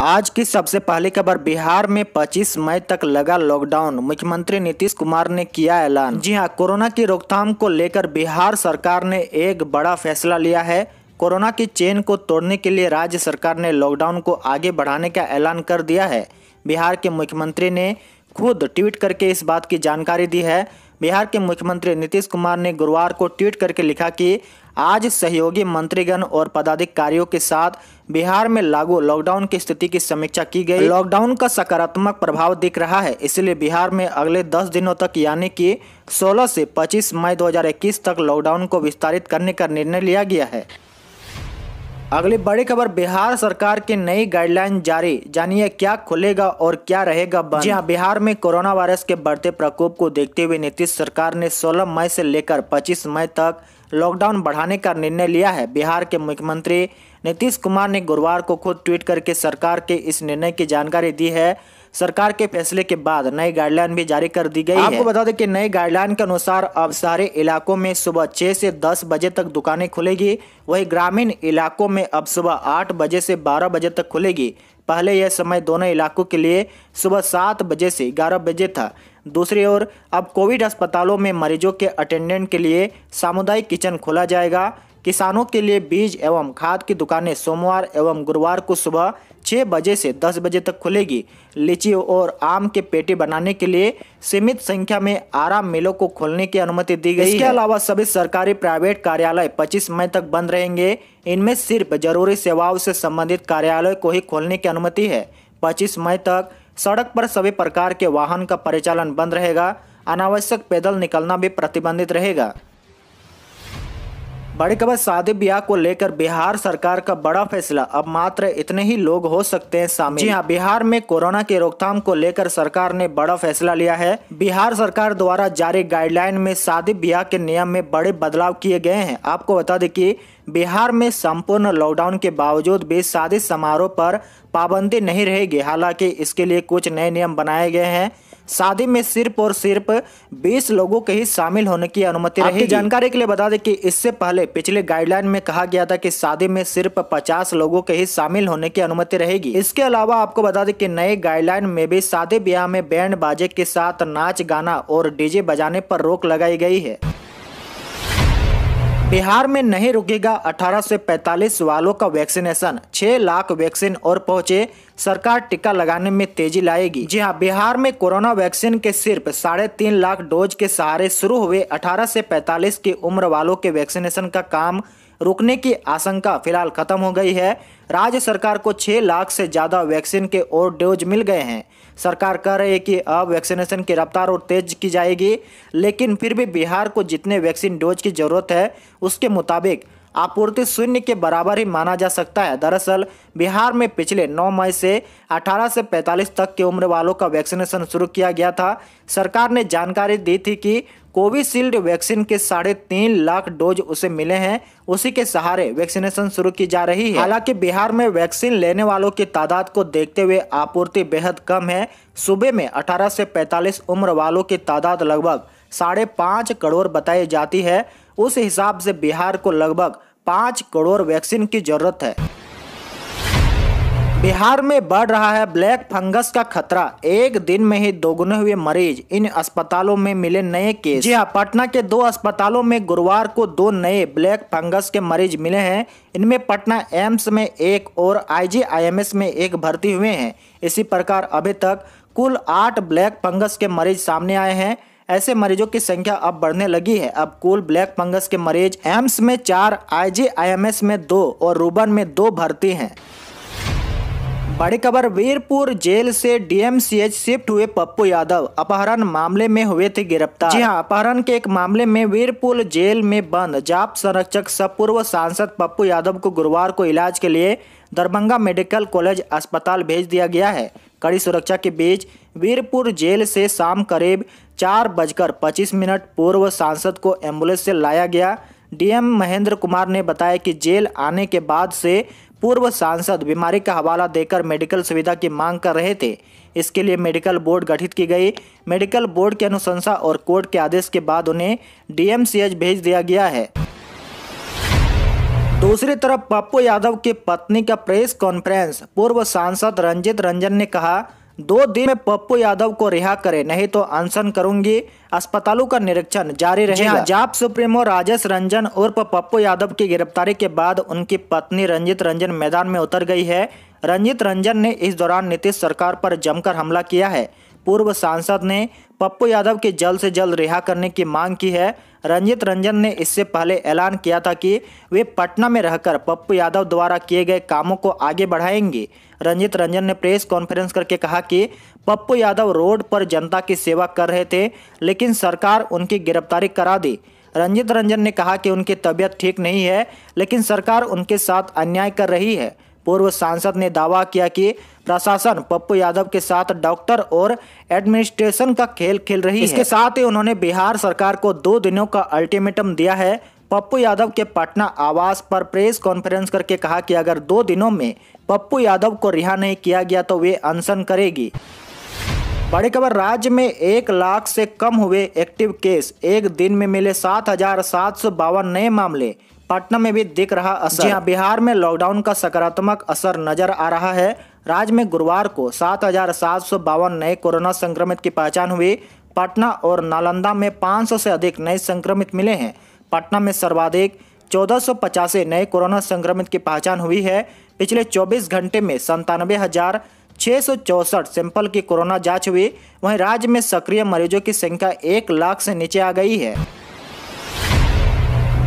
आज की सबसे पहली खबर बिहार में 25 मई तक लगा लॉकडाउन मुख्यमंत्री नीतीश कुमार ने किया ऐलान जी हां कोरोना की रोकथाम को लेकर बिहार सरकार ने एक बड़ा फैसला लिया है कोरोना की चेन को तोड़ने के लिए राज्य सरकार ने लॉकडाउन को आगे बढ़ाने का ऐलान कर दिया है बिहार के मुख्यमंत्री ने खुद ट्वीट करके इस बात की जानकारी दी है बिहार के मुख्यमंत्री नीतीश कुमार ने गुरुवार को ट्वीट करके लिखा कि आज सहयोगी मंत्रीगण और पदाधिकारियों के साथ बिहार में लागू लॉकडाउन की स्थिति की समीक्षा की गई लॉकडाउन का सकारात्मक प्रभाव दिख रहा है इसलिए बिहार में अगले 10 दिनों तक यानी कि 16 से 25 मई 2021 तक लॉकडाउन को विस्तारित करने का निर्णय लिया गया है अगली बड़ी खबर बिहार सरकार की नई गाइडलाइन जारी जानिए क्या खुलेगा और क्या रहेगा बंद जी हाँ बिहार में कोरोना वायरस के बढ़ते प्रकोप को देखते हुए नीतीश सरकार ने 16 मई से लेकर 25 मई तक लॉकडाउन बढ़ाने का निर्णय लिया है बिहार के मुख्यमंत्री नीतीश कुमार ने गुरुवार को खुद ट्वीट करके सरकार के इस निर्णय की जानकारी दी है सरकार के फैसले के बाद नई गाइडलाइन भी जारी कर दी गई आपको बता दें कि नई गाइडलाइन के अनुसार अब सारे इलाकों में सुबह छह से दस बजे तक दुकानें खुलेगी वही ग्रामीण इलाकों में अब सुबह आठ बजे से बारह बजे तक खुलेगी पहले यह समय दोनों इलाकों के लिए सुबह सात बजे से ग्यारह बजे था दूसरी ओर अब कोविड अस्पतालों में मरीजों के अटेंडेंट के लिए सामुदायिक किचन खोला जाएगा किसानों के लिए बीज एवं खाद की दुकानें सोमवार एवं गुरुवार को सुबह छः बजे से दस बजे तक खुलेगी लीची और आम के पेटी बनाने के लिए सीमित संख्या में आराम मिलों को खोलने की अनुमति दी गई इसके अलावा सभी सरकारी प्राइवेट कार्यालय 25 मई तक बंद रहेंगे इनमें सिर्फ जरूरी सेवाओं से संबंधित कार्यालय को ही खोलने की अनुमति है पच्चीस मई तक सड़क पर सभी प्रकार के वाहन का परिचालन बंद रहेगा अनावश्यक पैदल निकलना भी प्रतिबंधित रहेगा बड़ी खबर शादी ब्याह को लेकर बिहार सरकार का बड़ा फैसला अब मात्र इतने ही लोग हो सकते हैं शामिल जी हाँ बिहार में कोरोना की रोकथाम को लेकर सरकार ने बड़ा फैसला लिया है बिहार सरकार द्वारा जारी गाइडलाइन में शादी ब्याह के नियम में बड़े बदलाव किए गए हैं आपको बता दें कि बिहार में संपूर्ण लॉकडाउन के बावजूद भी शादी समारोह पर पाबंदी नहीं रहेगी हालांकि इसके लिए कुछ नए नियम बनाए गए हैं शादी में सिर्फ और सिर्फ बीस लोगों के ही शामिल होने की अनुमति रहेगी जानकारी के लिए बता दें कि इससे पहले पिछले गाइडलाइन में कहा गया था कि शादी में सिर्फ पचास लोगों के ही शामिल होने की अनुमति रहेगी इसके अलावा आपको बता दें कि नए गाइडलाइन में भी शादी ब्याह में बैंड बाजे के साथ नाच गाना और डीजे बजाने पर रोक लगाई गई है बिहार में नहीं रुकेगा 18 से 45 वालों का वैक्सीनेशन 6 लाख वैक्सीन और पहुंचे सरकार टीका लगाने में तेजी लाएगी जी हां बिहार में कोरोना वैक्सीन के सिर्फ साढ़े तीन लाख डोज के सहारे शुरू हुए 18 से 45 की उम्र वालों के वैक्सीनेशन का काम रुकने की आशंका फिलहाल खत्म हो गई है राज्य सरकार को 6 लाख से ज़्यादा वैक्सीन के और डोज मिल गए हैं सरकार कह रही है कि अब वैक्सीनेशन की रफ्तार और तेज की जाएगी लेकिन फिर भी बिहार को जितने वैक्सीन डोज की ज़रूरत है उसके मुताबिक आपूर्ति शून्य के बराबर ही माना जा सकता है दरअसल बिहार में पिछले 9 मई से 18 से 45 तक की उम्र वालों का वैक्सीनेशन शुरू किया गया था सरकार ने जानकारी दी थी कि कोविशील्ड वैक्सीन के साढ़े तीन लाख डोज उसे मिले हैं उसी के सहारे वैक्सीनेशन शुरू की जा रही है हालांकि बिहार में वैक्सीन लेने वालों की तादाद को देखते हुए आपूर्ति बेहद कम है सूबे में 18 से 45 उम्र वालों की तादाद लगभग साढ़े पाँच करोड़ बताई जाती है उस हिसाब से बिहार को लगभग पाँच करोड़ वैक्सीन की जरूरत है बिहार में बढ़ रहा है ब्लैक फंगस का खतरा एक दिन में ही दोगुने हुए मरीज इन अस्पतालों में मिले नए केस जी हाँ पटना के दो अस्पतालों में गुरुवार को दो नए ब्लैक फंगस के मरीज मिले हैं इनमें पटना एम्स में एक और आईजीआईएमएस में एक भर्ती हुए हैं इसी प्रकार अभी तक कुल आठ ब्लैक फंगस के मरीज सामने आए हैं ऐसे मरीजों की संख्या अब बढ़ने लगी है अब कुल ब्लैक फंगस के मरीज एम्स में चार आईजीआईएमएस में दो और रूबन में दो भर्ती हैं बड़ी खबर वीरपुर जेल से डीएमसीएच शिफ्ट हुए पप्पू यादव अपहरण मामले में हुए थे गिरफ्तार जी हां अपहरण के एक मामले में वीरपुर जेल में बंद जाप संरक्षक सब पूर्व सांसद पप्पू यादव को गुरुवार को इलाज के लिए दरभंगा मेडिकल कॉलेज अस्पताल भेज दिया गया है कड़ी सुरक्षा के बीच वीरपुर जेल से शाम करीब चार बजकर पच्चीस मिनट पूर्व सांसद को एम्बुलेंस से लाया गया डीएम महेंद्र कुमार ने बताया कि जेल आने के बाद से पूर्व सांसद बीमारी का हवाला देकर मेडिकल सुविधा की मांग कर रहे थे इसके लिए मेडिकल बोर्ड गठित की गई मेडिकल बोर्ड की अनुशंसा और कोर्ट के आदेश के बाद उन्हें डीएमसीएच भेज दिया गया है दूसरी तरफ पप्पू यादव की पत्नी का प्रेस कॉन्फ्रेंस पूर्व सांसद रंजित रंजन ने कहा दो दिन में पप्पू यादव को रिहा करें नहीं तो अनशन करूंगी अस्पतालों का निरीक्षण जारी रहेगा हाँ। जाप सुप्रीमो राजेश रंजन उर्फ पप्पू यादव की गिरफ्तारी के बाद उनकी पत्नी रंजित रंजन मैदान में उतर गई है रंजित रंजन ने इस दौरान नीतीश सरकार पर जमकर हमला किया है पूर्व सांसद ने पप्पू यादव के जल्द से जल्द रिहा करने की मांग की है रंजित रंजन ने इससे पहले ऐलान किया था कि वे पटना में रहकर पप्पू यादव द्वारा किए गए कामों को आगे बढ़ाएंगे रंजित रंजन ने प्रेस कॉन्फ्रेंस करके कहा कि पप्पू यादव रोड पर जनता की सेवा कर रहे थे लेकिन सरकार उनकी गिरफ्तारी करा दी रंजित रंजन ने कहा कि उनकी तबीयत ठीक नहीं है लेकिन सरकार उनके साथ अन्याय कर रही है पूर्व सांसद ने दावा किया कि प्रशासन पप्पू यादव के साथ डॉक्टर और एडमिनिस्ट्रेशन का खेल खेल रही इसके है। साथ ही उन्होंने बिहार सरकार को दो दिनों का अल्टीमेटम दिया है पप्पू यादव के पटना आवास पर प्रेस कॉन्फ्रेंस करके कहा कि अगर दो दिनों में पप्पू यादव को रिहा नहीं किया गया तो वे अनशन करेगी बड़ी खबर राज्य में एक लाख से कम हुए एक्टिव केस एक दिन में मिले सात हजार सात सौ बावन नए मामले पटना में भी दिख रहा असर जी हाँ बिहार में लॉकडाउन का सकारात्मक असर नजर आ रहा है राज्य में गुरुवार को सात नए कोरोना संक्रमित की पहचान हुई पटना और नालंदा में 500 से अधिक नए संक्रमित मिले हैं पटना में सर्वाधिक चौदह नए कोरोना संक्रमित की पहचान हुई है पिछले 24 घंटे में संतानवे हजार सैंपल की कोरोना जांच हुई वहीं राज्य में सक्रिय मरीजों की संख्या एक लाख से नीचे आ गई है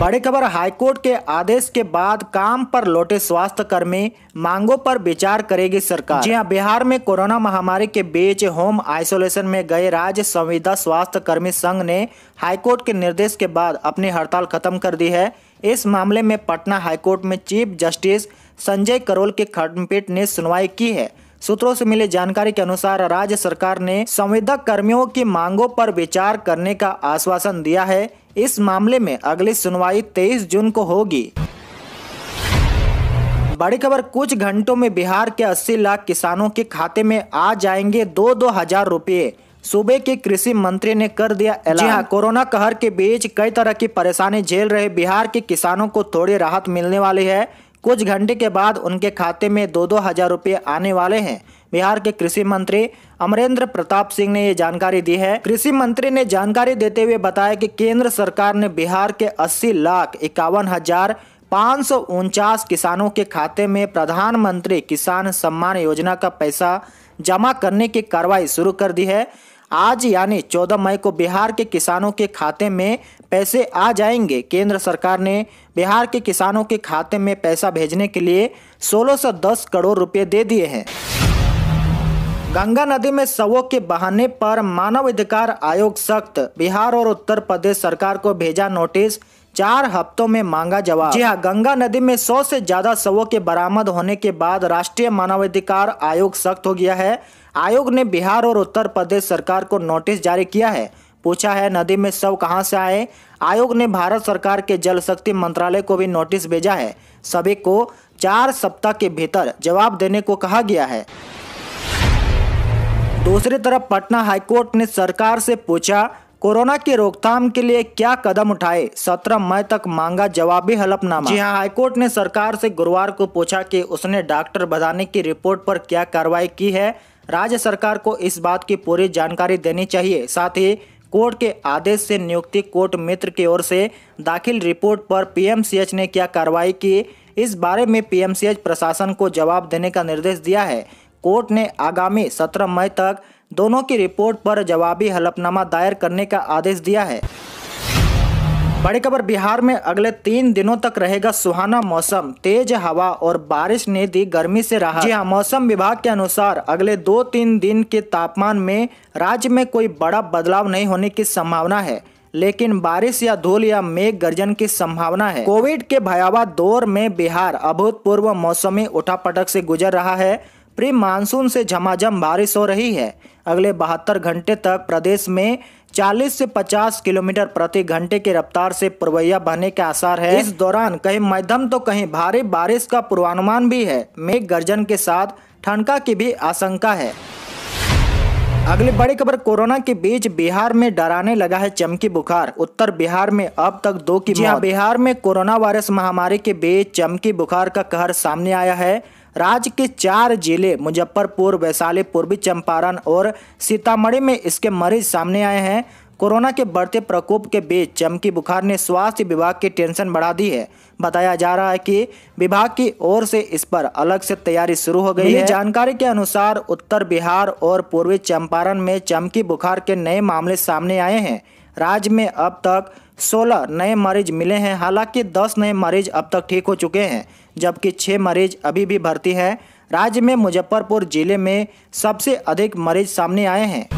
बड़ी खबर हाईकोर्ट के आदेश के बाद काम पर लौटे स्वास्थ्य कर्मी मांगों पर विचार करेगी सरकार जी हाँ, बिहार में कोरोना महामारी के बीच होम आइसोलेशन में गए राज्य संविदा स्वास्थ्य कर्मी संघ ने हाईकोर्ट के निर्देश के बाद अपनी हड़ताल खत्म कर दी है इस मामले में पटना हाईकोर्ट में चीफ जस्टिस संजय करोल के खंडपीठ ने सुनवाई की है सूत्रों से मिली जानकारी के अनुसार राज्य सरकार ने संविदा कर्मियों की मांगों पर विचार करने का आश्वासन दिया है इस मामले में अगली सुनवाई 23 जून को होगी बड़ी खबर कुछ घंटों में बिहार के 80 लाख किसानों के खाते में आ जाएंगे दो दो हजार रुपये सूबे के कृषि मंत्री ने कर दिया ऐलान हाँ। कोरोना कहर के बीच कई तरह की परेशानी झेल रहे बिहार के किसानों को थोड़ी राहत मिलने वाली है कुछ घंटे के बाद उनके खाते में दो दो हज़ार रुपये आने वाले हैं बिहार के कृषि मंत्री अमरेंद्र प्रताप सिंह ने ये जानकारी दी है कृषि मंत्री ने जानकारी देते हुए बताया कि केंद्र सरकार ने बिहार के अस्सी लाख इक्यावन हजार पाँच सौ उनचास किसानों के खाते में प्रधानमंत्री किसान सम्मान योजना का पैसा जमा करने की कार्रवाई शुरू कर दी है आज यानी 14 मई को बिहार के किसानों के खाते में पैसे आ जाएंगे केंद्र सरकार ने बिहार के किसानों के खाते में पैसा भेजने के लिए दस करोड़ रुपए दे दिए हैं गंगा नदी में शवों के बहाने पर मानवाधिकार आयोग सख्त बिहार और उत्तर प्रदेश सरकार को भेजा नोटिस चार हफ्तों में मांगा जवाब जी हाँ गंगा नदी में सौ से ज्यादा शवों के बरामद होने के बाद राष्ट्रीय मानवाधिकार आयोग सख्त हो गया है आयोग ने बिहार और उत्तर प्रदेश सरकार को नोटिस जारी किया है पूछा है नदी में शव कहाँ से आए आयोग ने भारत सरकार के जल शक्ति मंत्रालय को भी नोटिस भेजा है सभी को चार सप्ताह के भीतर जवाब देने को कहा गया है दूसरी तरफ पटना हाईकोर्ट ने सरकार से पूछा कोरोना की रोकथाम के लिए क्या कदम उठाए सत्रह मई तक मांगा जवाबी हलफनामा जी हाँ हाईकोर्ट ने सरकार से गुरुवार को पूछा कि उसने डॉक्टर बधाने की रिपोर्ट पर क्या कार्रवाई की है राज्य सरकार को इस बात की पूरी जानकारी देनी चाहिए साथ ही कोर्ट के आदेश से नियुक्ति कोर्ट मित्र की ओर से दाखिल रिपोर्ट पर पीएमसीएच ने क्या कार्रवाई की इस बारे में पीएमसीएच प्रशासन को जवाब देने का निर्देश दिया है कोर्ट ने आगामी 17 मई तक दोनों की रिपोर्ट पर जवाबी हलफनामा दायर करने का आदेश दिया है बड़ी खबर बिहार में अगले तीन दिनों तक रहेगा सुहाना मौसम तेज हवा और बारिश ने दी गर्मी से राहत जी हाँ मौसम विभाग के अनुसार अगले दो तीन दिन के तापमान में राज्य में कोई बड़ा बदलाव नहीं होने की संभावना है लेकिन बारिश या धूल या मेघ गर्जन की संभावना है कोविड के भयावह दौर में बिहार अभूतपूर्व मौसमी उठापटक से गुजर रहा है प्री मानसून से झमाझम बारिश हो रही है अगले बहत्तर घंटे तक प्रदेश में 40 से 50 किलोमीटर प्रति घंटे की रफ्तार से पुरवैया बहने के आसार है इस दौरान कहीं मध्यम तो कहीं भारी बारिश का पूर्वानुमान भी है मेघ गर्जन के साथ ठंडका की भी आशंका है अगली बड़ी खबर कोरोना के बीच बिहार में डराने लगा है चमकी बुखार उत्तर बिहार में अब तक दो की हाँ, बिहार में कोरोना वायरस महामारी के बीच चमकी बुखार का कहर सामने आया है राज्य के चार जिले मुजफ्फरपुर वैशाली पूर्वी चंपारण और सीतामढ़ी में इसके मरीज सामने आए हैं कोरोना के बढ़ते प्रकोप के बीच चमकी बुखार ने स्वास्थ्य विभाग की टेंशन बढ़ा दी है बताया जा रहा है कि विभाग की ओर से इस पर अलग से तैयारी शुरू हो गई है जानकारी के अनुसार उत्तर बिहार और पूर्वी चंपारण में चमकी बुखार के नए मामले सामने आए हैं राज्य में अब तक 16 नए मरीज मिले हैं हालांकि 10 नए मरीज अब तक ठीक हो चुके हैं जबकि 6 मरीज अभी भी भर्ती हैं राज्य में मुजफ्फरपुर जिले में सबसे अधिक मरीज सामने आए हैं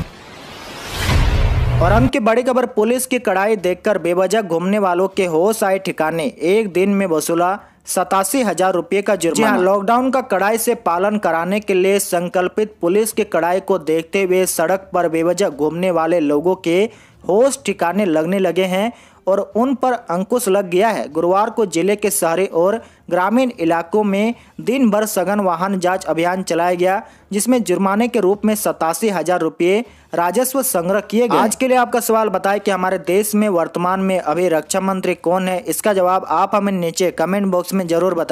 और अंत की बड़ी खबर पुलिस की कड़ाई देखकर बेवजह घूमने वालों के होश आए ठिकाने एक दिन में वसूला सतासी हजार रुपये का जुर्माना हाँ। लॉकडाउन का कड़ाई से पालन कराने के लिए संकल्पित पुलिस की कड़ाई को देखते हुए सड़क पर बेवजह घूमने वाले लोगों के होश ठिकाने लगने लगे हैं और उन पर अंकुश लग गया है गुरुवार को जिले के शहरी और ग्रामीण इलाकों में दिन भर सघन वाहन जांच अभियान चलाया गया जिसमें जुर्माने के रूप में सतासी हजार रुपये राजस्व संग्रह किए गए हाँ। आज के लिए आपका सवाल बताएं कि हमारे देश में वर्तमान में अभी रक्षा मंत्री कौन है इसका जवाब आप हमें नीचे कमेंट बॉक्स में जरूर बताए